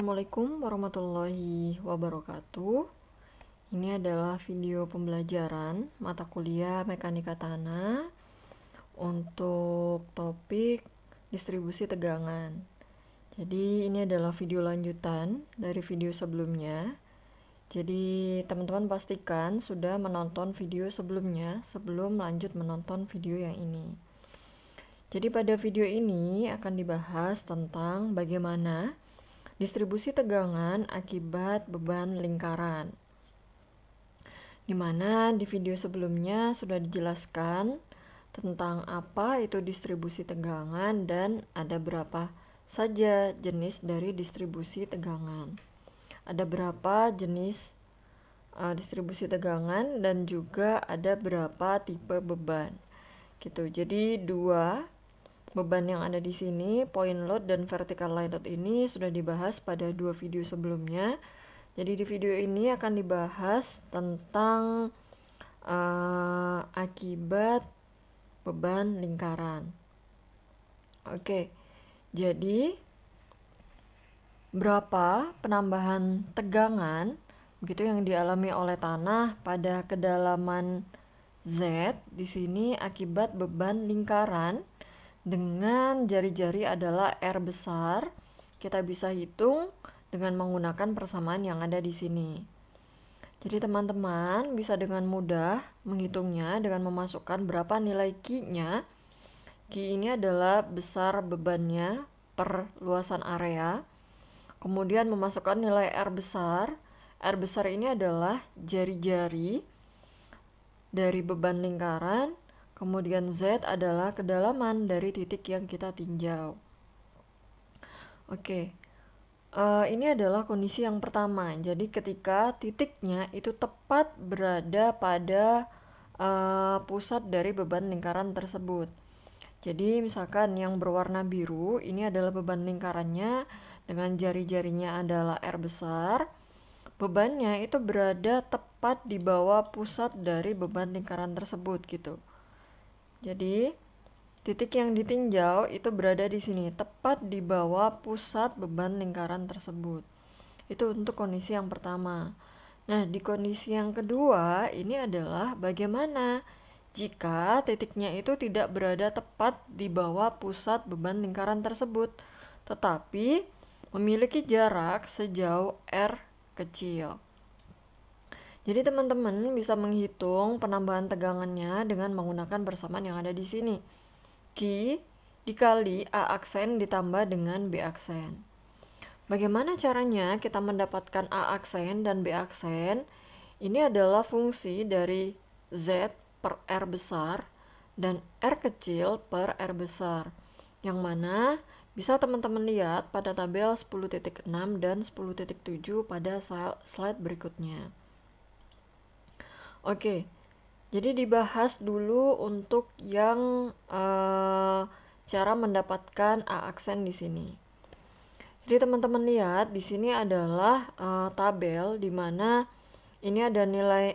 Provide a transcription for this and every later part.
Assalamualaikum warahmatullahi wabarakatuh. Ini adalah video pembelajaran mata kuliah mekanika tanah untuk topik distribusi tegangan. Jadi ini adalah video lanjutan dari video sebelumnya. Jadi teman-teman pastikan sudah menonton video sebelumnya sebelum lanjut menonton video yang ini. Jadi pada video ini akan dibahas tentang bagaimana distribusi tegangan akibat beban lingkaran. Di di video sebelumnya sudah dijelaskan tentang apa itu distribusi tegangan dan ada berapa saja jenis dari distribusi tegangan. Ada berapa jenis uh, distribusi tegangan dan juga ada berapa tipe beban. Gitu. Jadi dua Beban yang ada di sini, point load dan vertical line load ini sudah dibahas pada dua video sebelumnya. Jadi di video ini akan dibahas tentang uh, akibat beban lingkaran. Oke, jadi berapa penambahan tegangan begitu yang dialami oleh tanah pada kedalaman Z di sini akibat beban lingkaran dengan jari-jari adalah R besar, kita bisa hitung dengan menggunakan persamaan yang ada di sini. Jadi teman-teman bisa dengan mudah menghitungnya dengan memasukkan berapa nilai Q-nya. Q ini adalah besar bebannya per luasan area. Kemudian memasukkan nilai R besar. R besar ini adalah jari-jari dari beban lingkaran Kemudian Z adalah kedalaman dari titik yang kita tinjau. Oke, uh, ini adalah kondisi yang pertama. Jadi ketika titiknya itu tepat berada pada uh, pusat dari beban lingkaran tersebut. Jadi misalkan yang berwarna biru ini adalah beban lingkarannya dengan jari-jarinya adalah R besar. Bebannya itu berada tepat di bawah pusat dari beban lingkaran tersebut gitu. Jadi, titik yang ditinjau itu berada di sini, tepat di bawah pusat beban lingkaran tersebut. Itu untuk kondisi yang pertama. Nah, di kondisi yang kedua ini adalah bagaimana jika titiknya itu tidak berada tepat di bawah pusat beban lingkaran tersebut, tetapi memiliki jarak sejauh R kecil. Jadi teman-teman bisa menghitung penambahan tegangannya dengan menggunakan persamaan yang ada di sini. Q dikali A aksen ditambah dengan B aksen. Bagaimana caranya kita mendapatkan A aksen dan B aksen? Ini adalah fungsi dari Z per R besar dan R kecil per R besar. Yang mana bisa teman-teman lihat pada tabel 10.6 dan 10.7 pada slide berikutnya. Oke. Jadi dibahas dulu untuk yang uh, cara mendapatkan a aksen di sini. Jadi teman-teman lihat di sini adalah uh, tabel di mana ini ada nilai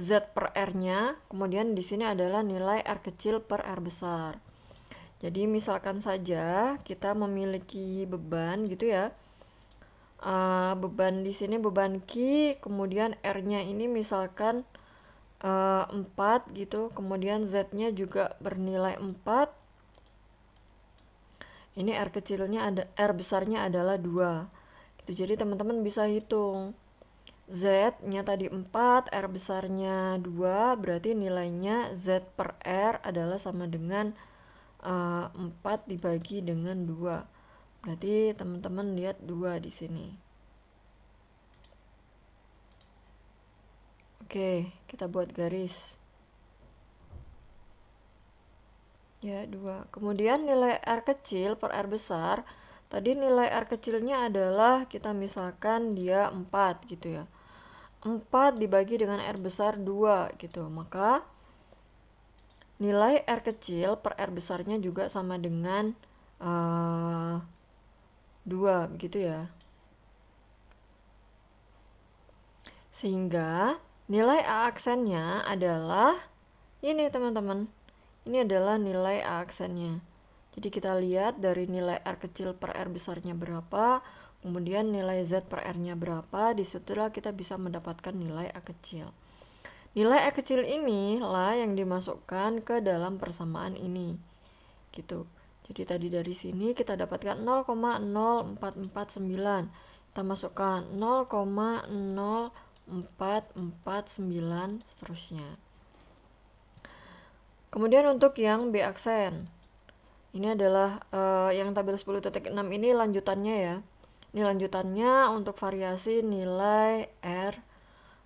z per r-nya, kemudian di sini adalah nilai r kecil per r besar. Jadi misalkan saja kita memiliki beban gitu ya. Uh, beban di sini beban Q, kemudian R-nya ini misalkan 4 eh, gitu kemudian Z-nya juga bernilai 4 ini R kecilnya ada R besarnya adalah 2 gitu. jadi teman-teman bisa hitung Z nya tadi 4 R besarnya 2 berarti nilainya Z per R adalah sama dengan uh, eh, 4 dibagi dengan 2 berarti teman-teman lihat 2 di sini Oke, kita buat garis. Ya, dua. Kemudian nilai R kecil per R besar. Tadi nilai R kecilnya adalah kita misalkan dia 4 gitu ya. 4 dibagi dengan R besar 2 gitu. Maka nilai R kecil per R besarnya juga sama dengan uh, eh, 2 begitu ya. Sehingga Nilai A aksennya adalah ini teman-teman. Ini adalah nilai A aksennya. Jadi kita lihat dari nilai R kecil per R besarnya berapa, kemudian nilai Z per R-nya berapa, disitulah kita bisa mendapatkan nilai A kecil. Nilai A kecil inilah yang dimasukkan ke dalam persamaan ini. Gitu. Jadi tadi dari sini kita dapatkan 0,0449. Kita masukkan 0,0 4, 4, 9, seterusnya. Kemudian untuk yang B aksen. Ini adalah uh, yang tabel 10.6 ini lanjutannya ya. Ini lanjutannya untuk variasi nilai R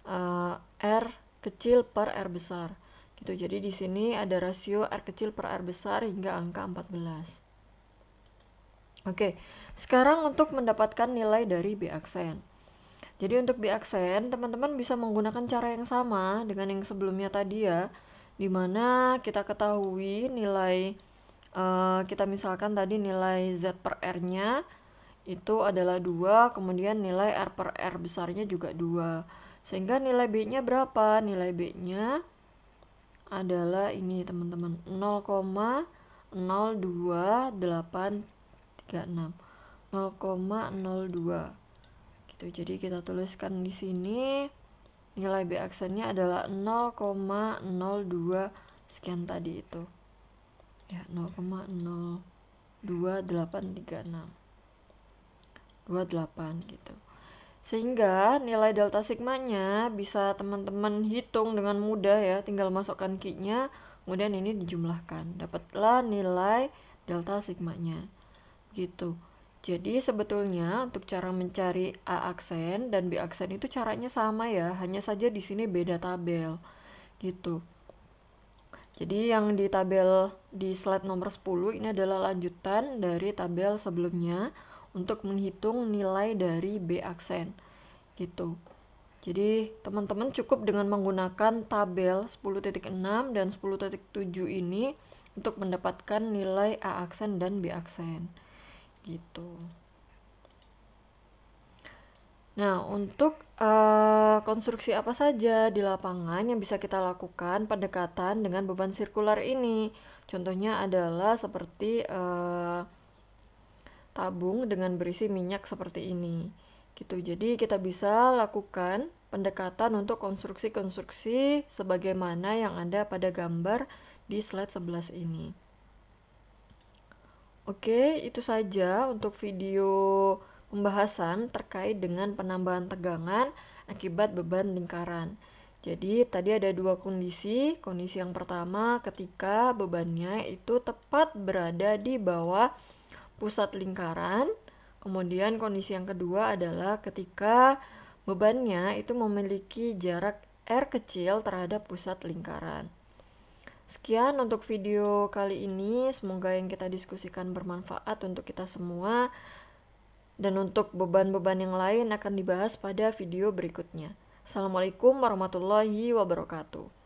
uh, R kecil per R besar. Gitu. Jadi di sini ada rasio R kecil per R besar hingga angka 14. Oke, sekarang untuk mendapatkan nilai dari B aksen. Jadi untuk di aksen, teman-teman bisa menggunakan cara yang sama dengan yang sebelumnya tadi ya, di mana kita ketahui nilai uh, kita misalkan tadi nilai Z per R-nya itu adalah dua, kemudian nilai R per R besarnya juga dua, Sehingga nilai B-nya berapa? Nilai B-nya adalah ini teman-teman 0,02836 0,02 gitu. Jadi kita tuliskan di sini nilai B aksennya adalah 0,02 sekian tadi itu. Ya, 0,02836. 28 gitu. Sehingga nilai delta sigma nya bisa teman-teman hitung dengan mudah ya, tinggal masukkan key-nya, kemudian ini dijumlahkan. Dapatlah nilai delta sigmanya. Gitu. Jadi sebetulnya untuk cara mencari A aksen dan B aksen itu caranya sama ya, hanya saja di sini beda tabel. Gitu. Jadi yang di tabel di slide nomor 10 ini adalah lanjutan dari tabel sebelumnya untuk menghitung nilai dari B aksen. Gitu. Jadi teman-teman cukup dengan menggunakan tabel 10.6 dan 10.7 ini untuk mendapatkan nilai A aksen dan B aksen gitu Nah, untuk uh, konstruksi apa saja di lapangan yang bisa kita lakukan pendekatan dengan beban sirkular ini? Contohnya adalah seperti uh, tabung dengan berisi minyak seperti ini. Gitu. Jadi kita bisa lakukan pendekatan untuk konstruksi-konstruksi sebagaimana yang ada pada gambar di slide 11 ini. Oke, itu saja untuk video pembahasan terkait dengan penambahan tegangan akibat beban lingkaran. Jadi tadi ada dua kondisi. Kondisi yang pertama ketika bebannya itu tepat berada di bawah pusat lingkaran. Kemudian kondisi yang kedua adalah ketika bebannya itu memiliki jarak R kecil terhadap pusat lingkaran. Sekian untuk video kali ini. Semoga yang kita diskusikan bermanfaat untuk kita semua. Dan untuk beban-beban yang lain akan dibahas pada video berikutnya. Assalamualaikum warahmatullahi wabarakatuh.